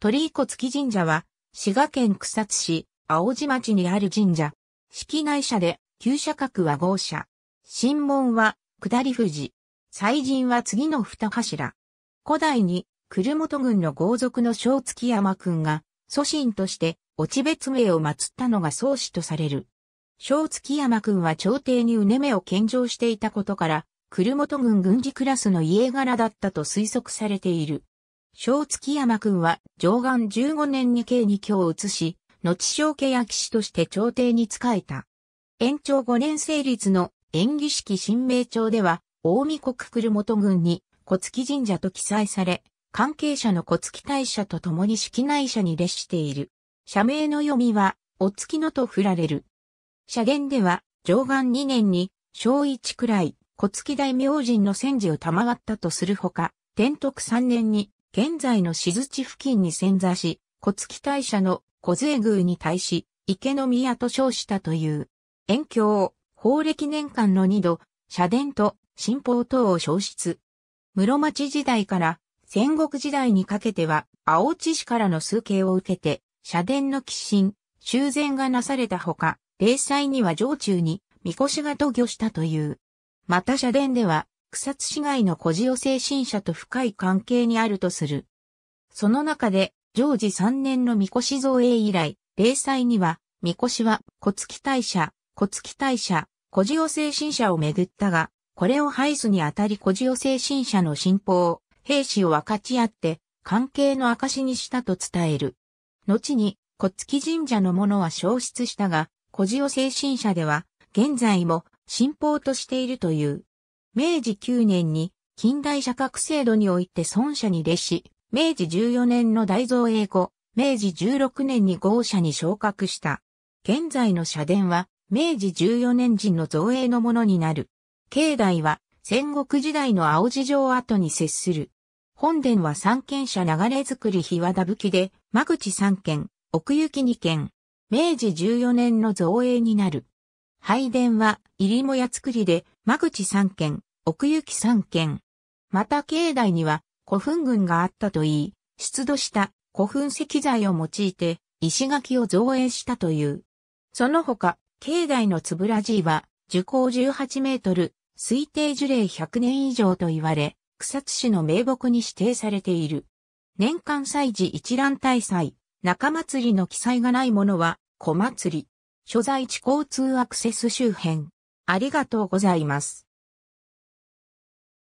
鳥居子月神社は、滋賀県草津市、青地町にある神社。式内社で、旧社格は豪社。神門は、下り富士。祭神は次の二柱。古代に、久留本郡の豪族の小月山君が、祖神として、落ち別名を祀ったのが宗師とされる。小月山君は朝廷にうねめを献上していたことから、久留本郡軍事クラスの家柄だったと推測されている。小月山君は、上岸15年に計に京を移し、後小家や騎士として朝廷に仕えた。延長5年成立の演技式新名帳では、大見国来元軍に小月神社と記載され、関係者の小月大社と共に式内社に列している。社名の読みは、お月のと振られる。社言では、上岸2年に、小一くらい、小月大明神の戦時を賜ったとするほか、天徳3年に、現在の静地付近に潜座し、小月大社の小勢宮に対し、池宮と称したという。遠を法暦年間の二度、社殿と神宝等を消失。室町時代から戦国時代にかけては、青地市からの数形を受けて、社殿の寄進、修繕がなされたほか、霊祭には城中に、神輿が渡御したという。また社殿では、草津市街の小塩精神者と深い関係にあるとする。その中で、常時3年の神輿造営以来、例祭には、神輿は、小月大社、小月大社、小塩精神者をめぐったが、これを廃すにあたり小塩精神者の信奉、兵士を分かち合って、関係の証にしたと伝える。後に、小月神社のものは消失したが、小塩精神者では、現在も信奉としているという。明治9年に近代社格制度において孫社に列し、明治14年の大造営後、明治16年に豪社に昇格した。現在の社殿は、明治14年人の造営のものになる。境内は、戦国時代の青地城跡に接する。本殿は三軒社流れ作り日和田吹で、間口三軒、奥行き二軒。明治14年の造営になる。拝殿は、入もや作りで、間口3軒、奥行き3軒。また境内には古墳群があったといい、出土した古墳石材を用いて石垣を造営したという。その他、境内のつぶらじいは、樹高18メートル、推定樹齢100年以上と言われ、草津市の名木に指定されている。年間祭事一覧大祭、中祭りの記載がないものは、小祭り。所在地交通アクセス周辺。ありがとうございます。